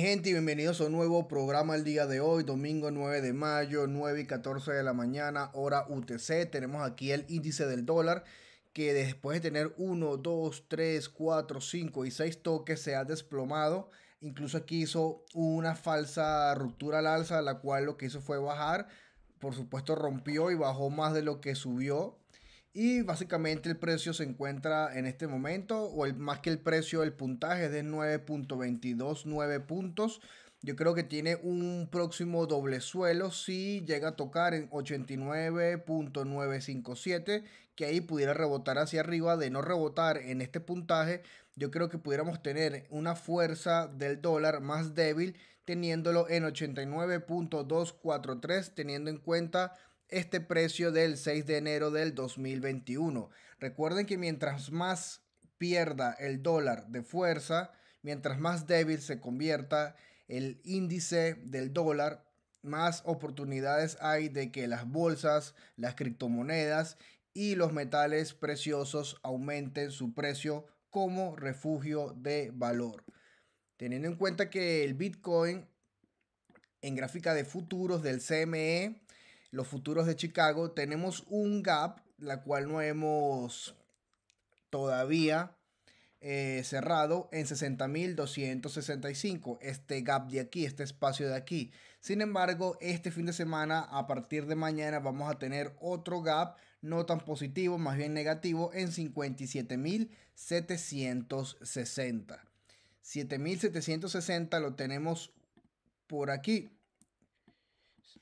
gente y bienvenidos a un nuevo programa el día de hoy, domingo 9 de mayo, 9 y 14 de la mañana, hora UTC. Tenemos aquí el índice del dólar que después de tener 1, 2, 3, 4, 5 y 6 toques se ha desplomado. Incluso aquí hizo una falsa ruptura al alza, la cual lo que hizo fue bajar. Por supuesto rompió y bajó más de lo que subió y básicamente el precio se encuentra en este momento, o el, más que el precio, el puntaje es de 9.229 puntos. Yo creo que tiene un próximo doble suelo si llega a tocar en 89.957, que ahí pudiera rebotar hacia arriba. De no rebotar en este puntaje, yo creo que pudiéramos tener una fuerza del dólar más débil teniéndolo en 89.243, teniendo en cuenta este precio del 6 de enero del 2021. Recuerden que mientras más pierda el dólar de fuerza, mientras más débil se convierta el índice del dólar, más oportunidades hay de que las bolsas, las criptomonedas y los metales preciosos aumenten su precio como refugio de valor. Teniendo en cuenta que el Bitcoin en gráfica de futuros del CME los futuros de Chicago, tenemos un gap, la cual no hemos todavía eh, cerrado en 60.265, este gap de aquí, este espacio de aquí. Sin embargo, este fin de semana, a partir de mañana, vamos a tener otro gap, no tan positivo, más bien negativo, en 57.760. 7.760 lo tenemos por aquí.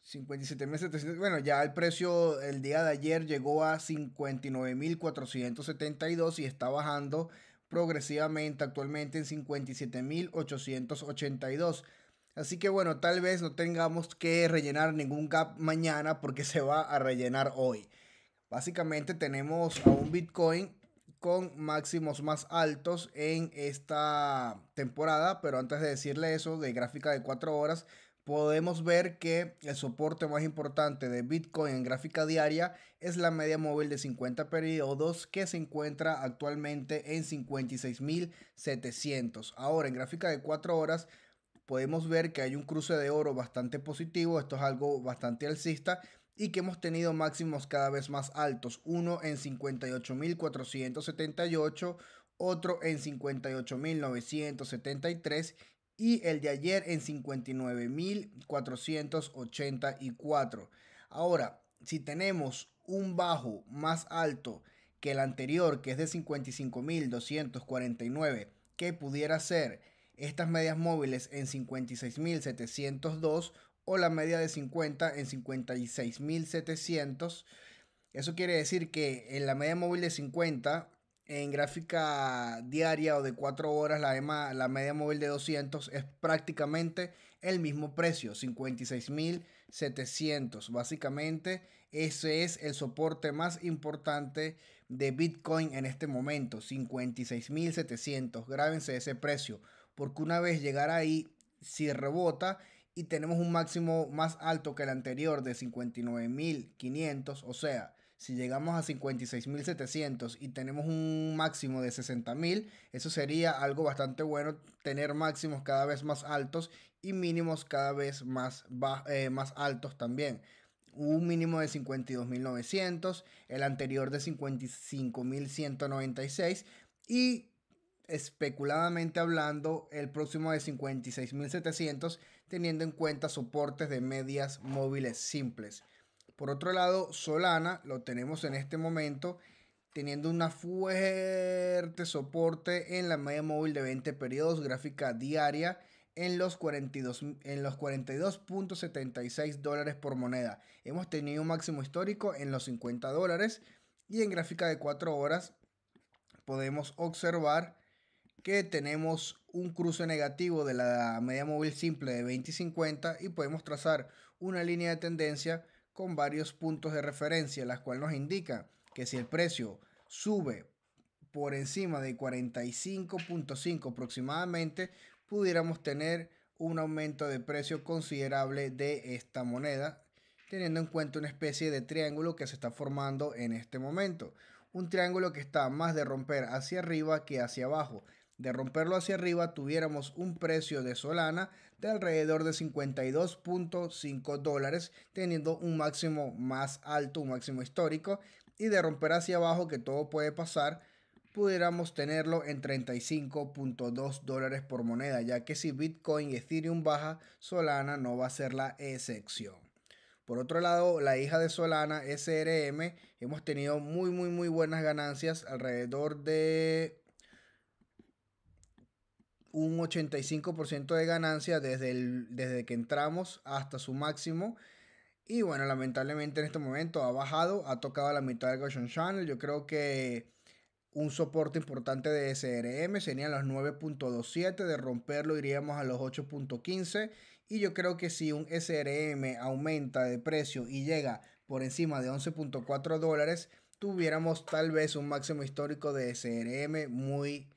57.700. Bueno, ya el precio el día de ayer llegó a 59.472 y está bajando progresivamente actualmente en 57.882. Así que bueno, tal vez no tengamos que rellenar ningún gap mañana porque se va a rellenar hoy. Básicamente tenemos a un Bitcoin con máximos más altos en esta temporada, pero antes de decirle eso de gráfica de 4 horas, podemos ver que el soporte más importante de Bitcoin en gráfica diaria es la media móvil de 50 periodos que se encuentra actualmente en 56.700. Ahora, en gráfica de 4 horas, podemos ver que hay un cruce de oro bastante positivo, esto es algo bastante alcista y que hemos tenido máximos cada vez más altos, uno en 58.478, otro en 58.973 y el de ayer en 59.484. Ahora, si tenemos un bajo más alto que el anterior, que es de 55.249, que pudiera ser estas medias móviles en 56.702 o la media de 50 en 56.700, eso quiere decir que en la media móvil de 50 en gráfica diaria o de 4 horas, la, la media móvil de 200 es prácticamente el mismo precio, 56.700. Básicamente, ese es el soporte más importante de Bitcoin en este momento, 56.700. Grábense ese precio, porque una vez llegar ahí, si rebota y tenemos un máximo más alto que el anterior de 59.500, o sea, si llegamos a 56.700 y tenemos un máximo de 60.000, eso sería algo bastante bueno, tener máximos cada vez más altos y mínimos cada vez más, eh, más altos también un mínimo de 52.900, el anterior de 55.196 y especuladamente hablando el próximo de 56.700 teniendo en cuenta soportes de medias móviles simples. Por otro lado, Solana lo tenemos en este momento teniendo una fuerte soporte en la media móvil de 20 periodos gráfica diaria en los 42 en los 42.76 dólares por moneda. Hemos tenido un máximo histórico en los 50 dólares y en gráfica de 4 horas podemos observar que tenemos un cruce negativo de la media móvil simple de 20 y 50 y podemos trazar una línea de tendencia con varios puntos de referencia, las cuales nos indican que si el precio sube por encima de 45.5 aproximadamente, pudiéramos tener un aumento de precio considerable de esta moneda, teniendo en cuenta una especie de triángulo que se está formando en este momento. Un triángulo que está más de romper hacia arriba que hacia abajo, de romperlo hacia arriba tuviéramos un precio de Solana de alrededor de 52.5 dólares, teniendo un máximo más alto, un máximo histórico, y de romper hacia abajo, que todo puede pasar, pudiéramos tenerlo en 35.2 dólares por moneda, ya que si Bitcoin y Ethereum baja, Solana no va a ser la excepción. Por otro lado, la hija de Solana, SRM, hemos tenido muy, muy, muy buenas ganancias, alrededor de un 85% de ganancia desde, el, desde que entramos hasta su máximo. Y bueno, lamentablemente en este momento ha bajado, ha tocado la mitad del Gaussian Channel. Yo creo que un soporte importante de SRM serían los 9.27, de romperlo iríamos a los 8.15 y yo creo que si un SRM aumenta de precio y llega por encima de 11.4 dólares, tuviéramos tal vez un máximo histórico de SRM muy,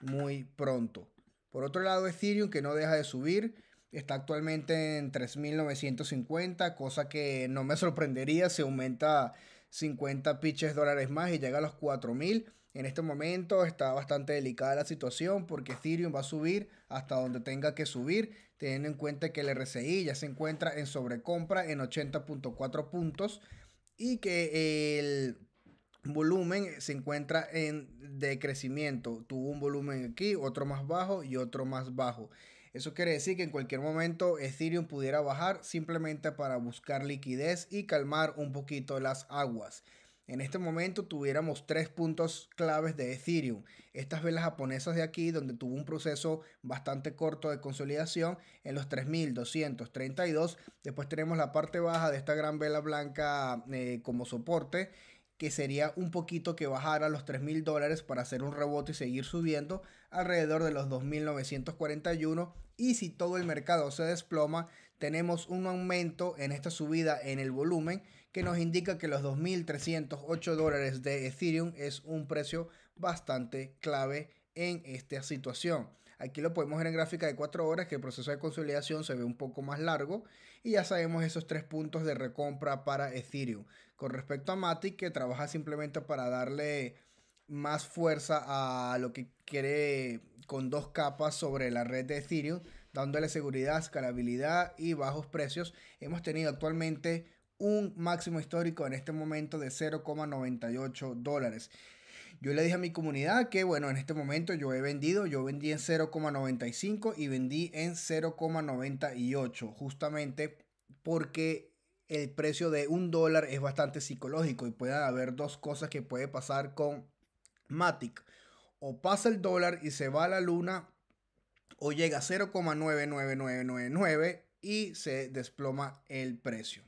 muy pronto. Por otro lado, Ethereum, que no deja de subir, está actualmente en 3.950, cosa que no me sorprendería si aumenta 50 pitches dólares más y llega a los 4.000. En este momento está bastante delicada la situación porque Ethereum va a subir hasta donde tenga que subir, teniendo en cuenta que el RSI ya se encuentra en sobrecompra en 80.4 puntos y que el volumen se encuentra en decrecimiento. Tuvo un volumen aquí, otro más bajo y otro más bajo. Eso quiere decir que en cualquier momento Ethereum pudiera bajar simplemente para buscar liquidez y calmar un poquito las aguas. En este momento tuviéramos tres puntos claves de Ethereum. Estas velas japonesas de aquí, donde tuvo un proceso bastante corto de consolidación en los 3.232. Después tenemos la parte baja de esta gran vela blanca eh, como soporte que sería un poquito que bajara los 3.000 dólares para hacer un rebote y seguir subiendo alrededor de los 2.941 y si todo el mercado se desploma tenemos un aumento en esta subida en el volumen que nos indica que los 2.308 dólares de Ethereum es un precio bastante clave en esta situación. Aquí lo podemos ver en gráfica de 4 horas, que el proceso de consolidación se ve un poco más largo. Y ya sabemos esos tres puntos de recompra para Ethereum. Con respecto a Matic, que trabaja simplemente para darle más fuerza a lo que quiere con dos capas sobre la red de Ethereum, dándole seguridad, escalabilidad y bajos precios. Hemos tenido actualmente un máximo histórico en este momento de 0,98 dólares. Yo le dije a mi comunidad que, bueno, en este momento yo he vendido, yo vendí en 0,95 y vendí en 0,98, justamente porque el precio de un dólar es bastante psicológico y puede haber dos cosas que puede pasar con Matic. O pasa el dólar y se va a la luna o llega a 0,99999 y se desploma el precio,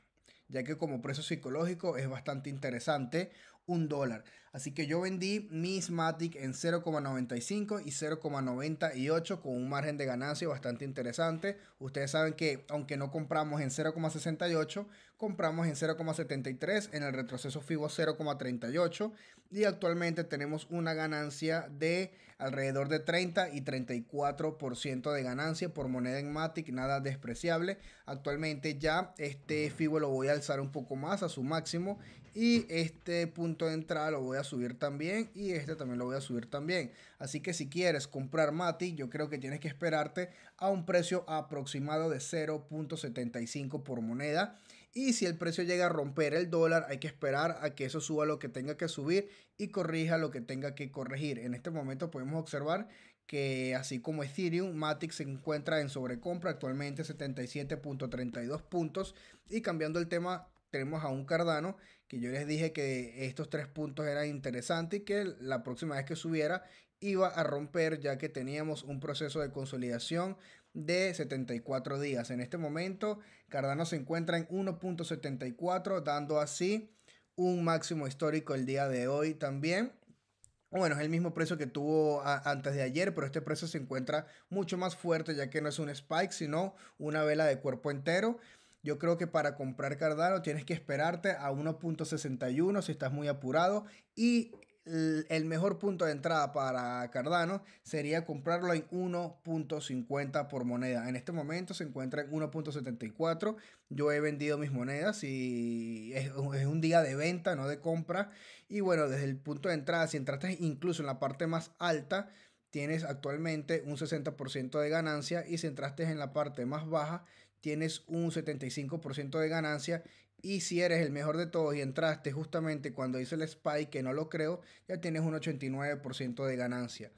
ya que como precio psicológico es bastante interesante un dólar. Así que yo vendí mis Matic en 0,95 y 0,98 con un margen de ganancia bastante interesante. Ustedes saben que aunque no compramos en 0,68, compramos en 0,73, en el retroceso FIBO 0,38 y actualmente tenemos una ganancia de alrededor de 30 y 34% de ganancia por moneda en Matic, nada despreciable. Actualmente ya este FIBO lo voy a alzar un poco más a su máximo y este punto de entrada lo voy a subir también y este también lo voy a subir también. Así que si quieres comprar Matic, yo creo que tienes que esperarte a un precio aproximado de 0.75 por moneda. Y si el precio llega a romper el dólar, hay que esperar a que eso suba lo que tenga que subir y corrija lo que tenga que corregir. En este momento podemos observar que así como Ethereum, Matic se encuentra en sobrecompra actualmente 77.32 puntos. Y cambiando el tema, tenemos a un Cardano que yo les dije que estos tres puntos eran interesantes y que la próxima vez que subiera iba a romper ya que teníamos un proceso de consolidación de 74 días. En este momento Cardano se encuentra en 1.74 dando así un máximo histórico el día de hoy también. Bueno, es el mismo precio que tuvo antes de ayer, pero este precio se encuentra mucho más fuerte ya que no es un spike, sino una vela de cuerpo entero. Yo creo que para comprar Cardano tienes que esperarte a 1.61 si estás muy apurado y el mejor punto de entrada para Cardano sería comprarlo en 1.50 por moneda. En este momento se encuentra en 1.74. Yo he vendido mis monedas y es, un día de venta, no de compra. Y bueno, desde el punto de entrada, si entraste incluso en la parte más alta, tienes actualmente un 60% de ganancia y si entraste en la parte más baja, tienes un 75% de ganancia y si eres el mejor de todos y entraste justamente cuando hice el spike, que no lo creo, ya tienes un 89% de ganancia.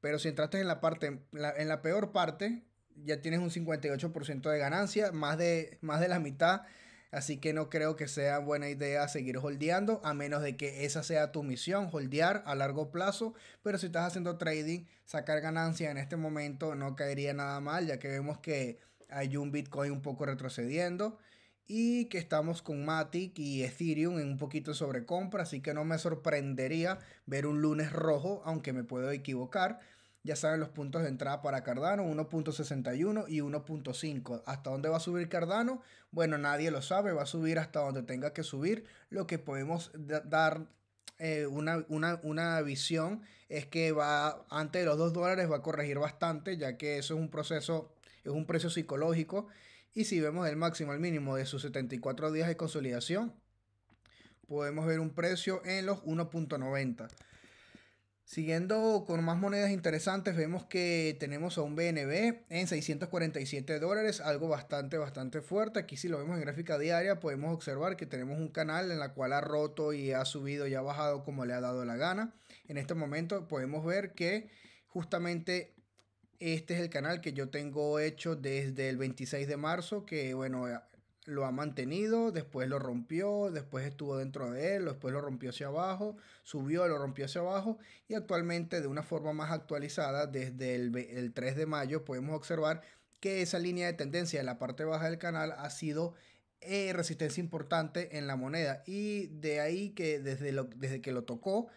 Pero si entraste en la, parte, en la peor parte, ya tienes un 58% de ganancia, más de, más de la mitad. Así que no creo que sea buena idea seguir holdeando, a menos de que esa sea tu misión, holdear a largo plazo. Pero si estás haciendo trading, sacar ganancia en este momento no caería nada mal, ya que vemos que hay un Bitcoin un poco retrocediendo y que estamos con Matic y Ethereum en un poquito sobre compra, así que no me sorprendería ver un lunes rojo, aunque me puedo equivocar. Ya saben los puntos de entrada para Cardano, 1.61 y 1.5. ¿Hasta dónde va a subir Cardano? Bueno, nadie lo sabe, va a subir hasta donde tenga que subir. Lo que podemos dar eh, una, una, visión es que va, antes de los 2 dólares va a corregir bastante, ya que eso es un proceso es un precio psicológico. Y si vemos el máximo al mínimo de sus 74 días de consolidación, podemos ver un precio en los 1.90. Siguiendo con más monedas interesantes, vemos que tenemos a un BNB en 647 dólares, algo bastante, bastante fuerte. Aquí si lo vemos en gráfica diaria, podemos observar que tenemos un canal en la cual ha roto y ha subido y ha bajado como le ha dado la gana. En este momento podemos ver que justamente este es el canal que yo tengo hecho desde el 26 de marzo, que bueno, eh, lo ha mantenido, después lo rompió, después estuvo dentro de él, después lo rompió hacia abajo, subió, lo rompió hacia abajo y actualmente de una forma más actualizada, desde el, 3 de mayo podemos observar que esa línea de tendencia en la parte baja del canal ha sido eh, resistencia importante en la moneda y de ahí que desde, lo, desde que lo tocó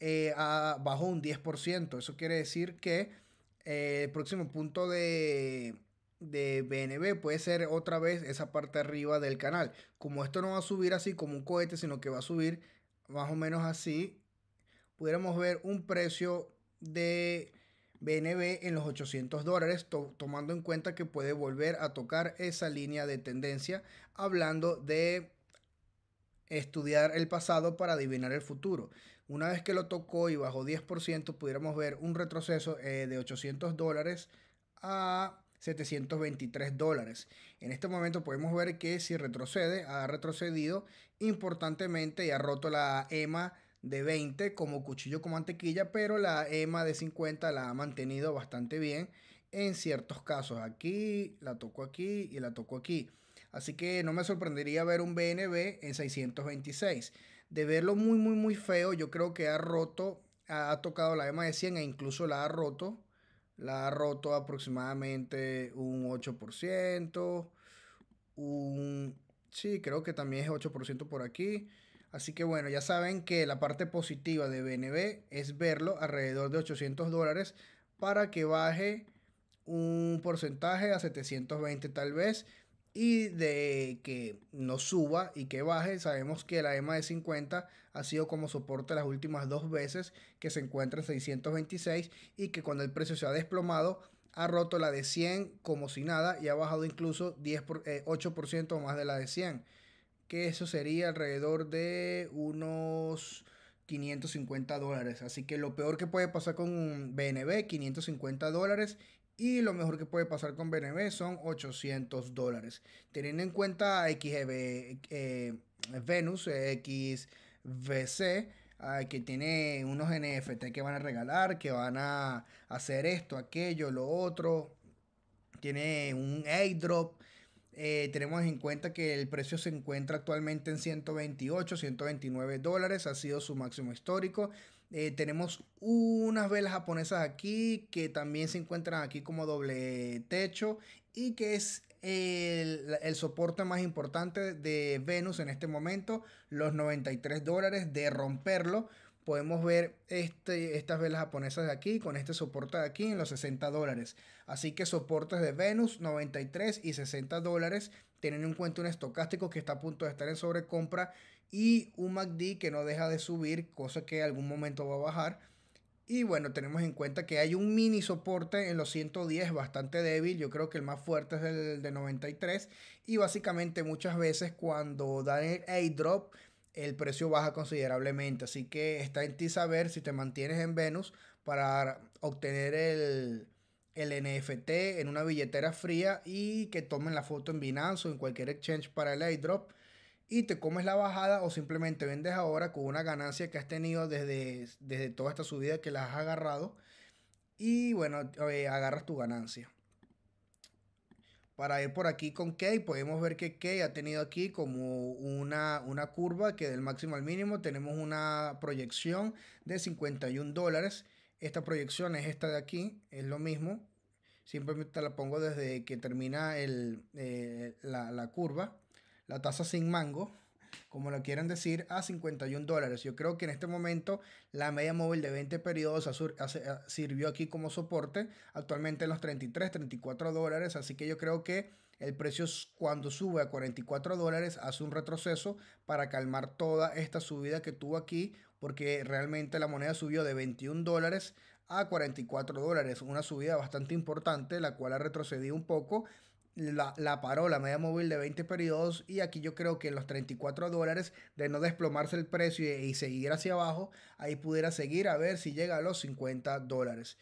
eh, bajó un 10%. Eso quiere decir que eh, el próximo punto de, BNB puede ser otra vez esa parte arriba del canal. Como esto no va a subir así como un cohete, sino que va a subir más o menos así, pudiéramos ver un precio de BNB en los 800 dólares, tomando en cuenta que puede volver a tocar esa línea de tendencia, hablando de estudiar el pasado para adivinar el futuro. Una vez que lo tocó y bajó 10%, pudiéramos ver un retroceso eh, de 800 dólares a 723 dólares. En este momento podemos ver que si retrocede, ha retrocedido importantemente y ha roto la EMA de 20 como cuchillo con mantequilla, pero la EMA de 50 la ha mantenido bastante bien en ciertos casos. Aquí, la tocó aquí y la tocó aquí. Así que no me sorprendería ver un BNB en 626. De verlo muy, muy, muy feo, yo creo que ha roto, ha tocado la EMA de 100 e incluso la ha roto. La ha roto aproximadamente un 8%, un... Sí, creo que también es 8% por aquí. Así que bueno, ya saben que la parte positiva de BNB es verlo alrededor de 800 dólares para que baje un porcentaje a 720 tal vez y de que no suba y que baje. Sabemos que la EMA de 50 ha sido como soporte las últimas dos veces que se encuentra en 626 y que cuando el precio se ha desplomado ha roto la de 100 como si nada y ha bajado incluso 10 por, 8% eh, más de la de 100. Que eso sería alrededor de unos 550 dólares. Así que lo peor que puede pasar con un BNB, 550 dólares y lo mejor que puede pasar con BNB son 800 dólares. Teniendo en cuenta xb eh, Venus, XVC, que tiene unos NFT que van a regalar, que van a hacer esto, aquello, lo otro. Tiene un airdrop. Eh, tenemos en cuenta que el precio se encuentra actualmente en 128, 129 dólares, ha sido su máximo histórico. Eh, tenemos unas velas japonesas aquí que también se encuentran aquí como doble techo y que es el, el, soporte más importante de Venus en este momento, los 93 dólares de romperlo podemos ver este, estas velas japonesas de aquí con este soporte de aquí en los 60 dólares. Así que soportes de Venus 93 y 60 dólares. Tienen en cuenta un estocástico que está a punto de estar en sobrecompra y un MACD que no deja de subir, cosa que algún momento va a bajar. Y bueno, tenemos en cuenta que hay un mini soporte en los 110 bastante débil. Yo creo que el más fuerte es el de 93. Y básicamente muchas veces cuando dan el airdrop el precio baja considerablemente. Así que está en ti saber si te mantienes en Venus para obtener el, el NFT en una billetera fría y que tomen la foto en Binance o en cualquier exchange para el airdrop y te comes la bajada o simplemente vendes ahora con una ganancia que has tenido desde, desde toda esta subida que la has agarrado y bueno, eh, agarras tu ganancia para ir por aquí con Key, podemos ver que K ha tenido aquí como una, curva que del máximo al mínimo tenemos una proyección de 51 dólares. Esta proyección es esta de aquí, es lo mismo. Simplemente la pongo desde que termina el, eh, la, la curva, la tasa sin mango como lo quieran decir, a 51 dólares. Yo creo que en este momento la media móvil de 20 periodos sirvió aquí como soporte, actualmente en los 33, 34 dólares, así que yo creo que el precio cuando sube a 44 dólares hace un retroceso para calmar toda esta subida que tuvo aquí, porque realmente la moneda subió de 21 dólares a 44 dólares, una subida bastante importante, la cual ha retrocedido un poco la, la, paró la media móvil de 20 periodos y aquí yo creo que los 34 dólares de no desplomarse el precio y, seguir hacia abajo, ahí pudiera seguir a ver si llega a los 50 dólares.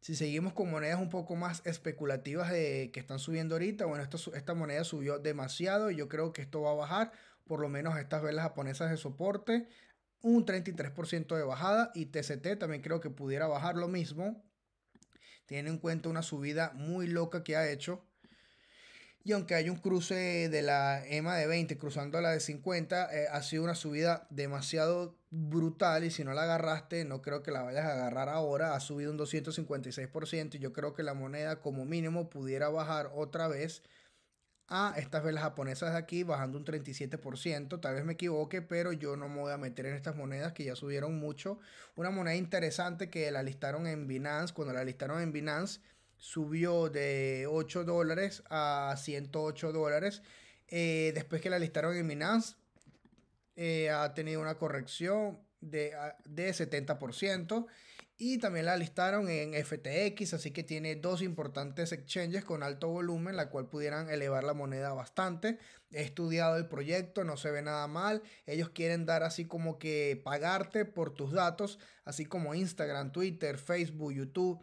Si seguimos con monedas un poco más especulativas de, que están subiendo ahorita, bueno, esta, esta moneda subió demasiado y yo creo que esto va a bajar, por lo menos estas velas japonesas de soporte, un 33% de bajada y TCT también creo que pudiera bajar lo mismo. Tiene en cuenta una subida muy loca que ha hecho, y aunque hay un cruce de la EMA de 20 cruzando a la de 50, eh, ha sido una subida demasiado brutal y si no la agarraste, no creo que la vayas a agarrar ahora. Ha subido un 256% y yo creo que la moneda como mínimo pudiera bajar otra vez a estas velas japonesas de aquí bajando un 37%. Tal vez me equivoque, pero yo no me voy a meter en estas monedas que ya subieron mucho. Una moneda interesante que la listaron en Binance. Cuando la listaron en Binance subió de 8 dólares a 108 dólares. Eh, después que la listaron en Minas. Eh, ha tenido una corrección de, de 70%. Y también la listaron en FTX, así que tiene dos importantes exchanges con alto volumen, la cual pudieran elevar la moneda bastante. He estudiado el proyecto, no se ve nada mal. Ellos quieren dar así como que pagarte por tus datos, así como Instagram, Twitter, Facebook, YouTube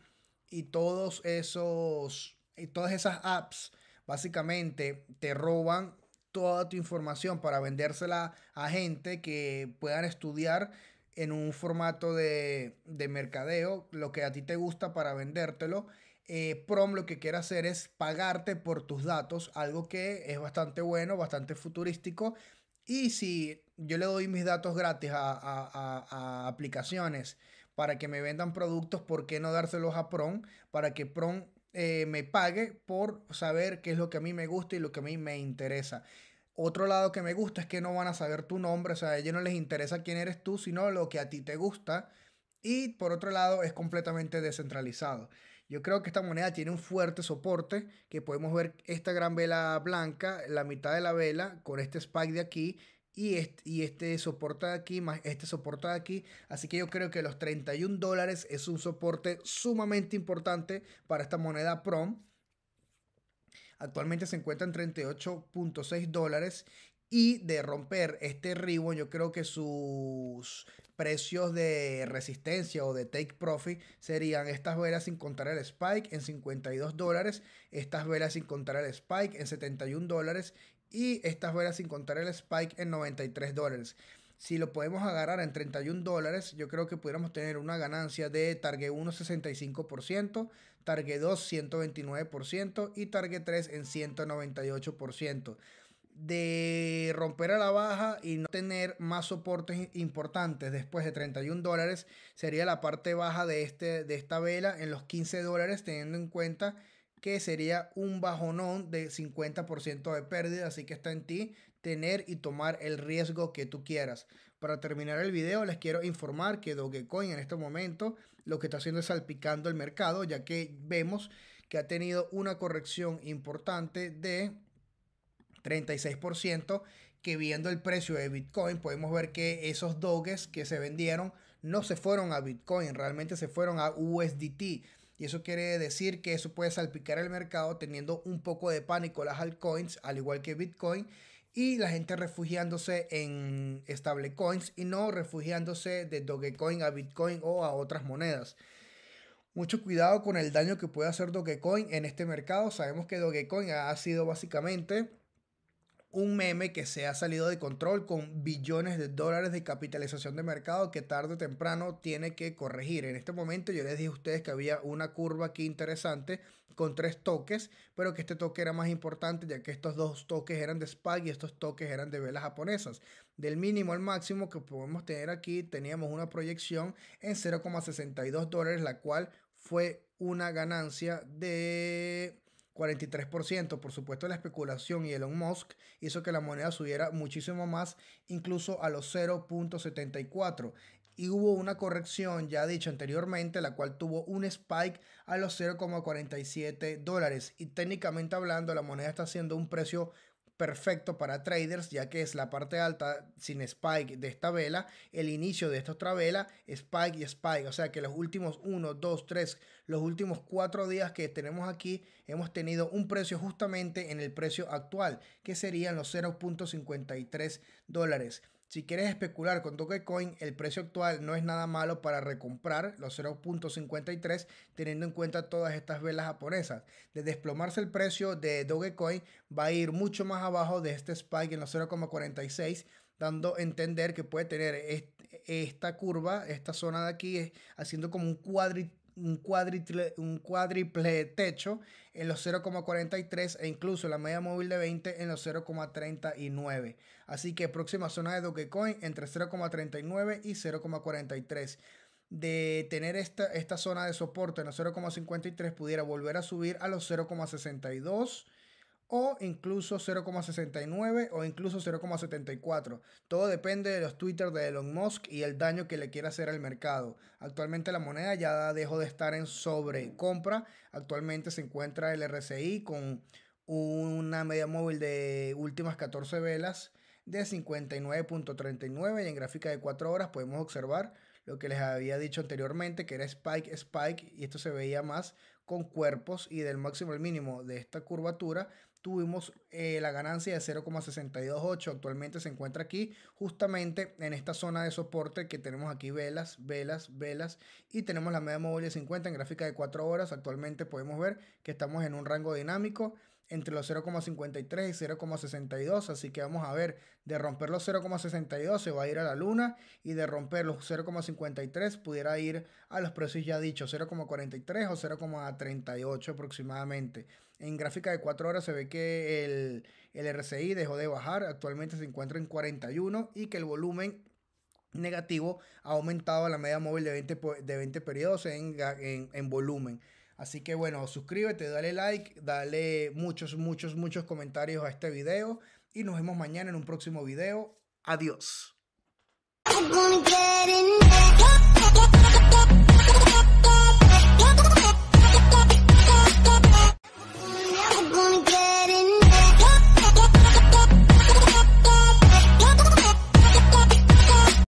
y todos esos y todas esas apps básicamente te roban toda tu información para vendérsela a gente que puedan estudiar en un formato de, mercadeo, lo que a ti te gusta para vendértelo. Eh, Prom lo que quiere hacer es pagarte por tus datos, algo que es bastante bueno, bastante futurístico. Y si yo le doy mis datos gratis a aplicaciones para que me vendan productos, ¿por qué no dárselos a PRON? Para que PRON eh, me pague por saber qué es lo que a mí me gusta y lo que a mí me interesa. Otro lado que me gusta es que no van a saber tu nombre, o sea, a ellos no les interesa quién eres tú, sino lo que a ti te gusta. Y por otro lado, es completamente descentralizado. Yo creo que esta moneda tiene un fuerte soporte, que podemos ver esta gran vela blanca, la mitad de la vela, con este spike de aquí, y este, soporte aquí, más este soporte aquí. Así que yo creo que los 31 dólares es un soporte sumamente importante para esta moneda PROM. Actualmente se encuentra en 38.6 dólares y de romper este ribo yo creo que sus precios de resistencia o de take profit serían estas velas sin contar el spike en 52 dólares, estas velas sin contar el spike en 71 dólares y estas velas sin contar el spike en 93 dólares. Si lo podemos agarrar en 31 dólares, yo creo que pudiéramos tener una ganancia de target 1 65%, target 2 129% y target 3 en 198% de romper a la baja y no tener más soportes importantes después de 31 dólares sería la parte baja de, este, de esta vela en los 15 dólares teniendo en cuenta que sería un bajonón de 50% de pérdida, así que está en ti tener y tomar el riesgo que tú quieras. Para terminar el video les quiero informar que Dogecoin en este momento lo que está haciendo es salpicando el mercado, ya que vemos que ha tenido una corrección importante de 36%, que viendo el precio de Bitcoin podemos ver que esos doges que se vendieron no se fueron a Bitcoin, realmente se fueron a USDT y eso quiere decir que eso puede salpicar el mercado teniendo un poco de pánico las altcoins, al igual que Bitcoin, y la gente refugiándose en stablecoins y no refugiándose de Dogecoin a Bitcoin o a otras monedas. Mucho cuidado con el daño que puede hacer Dogecoin en este mercado. Sabemos que Dogecoin ha sido básicamente un meme que se ha salido de control con billones de dólares de capitalización de mercado que tarde o temprano tiene que corregir. En este momento yo les dije a ustedes que había una curva aquí interesante con tres toques, pero que este toque era más importante ya que estos dos toques eran de SPAC y estos toques eran de velas japonesas. Del mínimo al máximo que podemos tener aquí teníamos una proyección en 0,62 dólares, la cual fue una ganancia de 43%. Por supuesto, la especulación y Elon Musk hizo que la moneda subiera muchísimo más, incluso a los 0.74. Y hubo una corrección ya dicho anteriormente, la cual tuvo un spike a los 0,47 dólares. Y técnicamente hablando, la moneda está haciendo un precio perfecto para traders, ya que es la parte alta sin spike de esta vela, el inicio de esta otra vela, spike y spike. O sea que los últimos 1, 2, 3, los últimos 4 días que tenemos aquí, hemos tenido un precio justamente en el precio actual, que serían los 0.53 dólares. Si quieres especular con Dogecoin, el precio actual no es nada malo para recomprar los 0.53 teniendo en cuenta todas estas velas japonesas. De desplomarse el precio de Dogecoin va a ir mucho más abajo de este spike en los 0.46 dando a entender que puede tener esta curva, esta zona de aquí, eh, haciendo como un cuadrito un cuádriple techo en los 0,43 e incluso la media móvil de 20 en los 0,39. Así que próxima zona de Dogecoin entre 0,39 y 0,43 de tener esta, esta zona de soporte en los 0,53 pudiera volver a subir a los 0,62 o incluso 0,69 o incluso 0,74. Todo depende de los Twitter de Elon Musk y el daño que le quiera hacer al mercado. Actualmente la moneda ya dejó de estar en sobrecompra. Actualmente se encuentra el RSI con una media móvil de últimas 14 velas de 59.39 y en gráfica de 4 horas podemos observar lo que les había dicho anteriormente que era spike spike y esto se veía más con cuerpos y del máximo al mínimo de esta curvatura tuvimos eh, la ganancia de 0,628. Actualmente se encuentra aquí, justamente en esta zona de soporte que tenemos aquí velas, velas, velas. Y tenemos la media móvil de 50 en gráfica de 4 horas. Actualmente podemos ver que estamos en un rango dinámico entre los 0,53 y 0,62, así que vamos a ver, de romper los 0,62 se va a ir a la luna y de romper los 0,53 pudiera ir a los precios ya dichos, 0,43 o 0,38 aproximadamente. En gráfica de 4 horas se ve que el, el RCI dejó de bajar, actualmente se encuentra en 41 y que el volumen negativo ha aumentado a la media móvil de 20, de 20 periodos en, en volumen. Así que bueno, suscríbete, dale like, dale muchos, muchos, muchos comentarios a este video y nos vemos mañana en un próximo video. Adiós.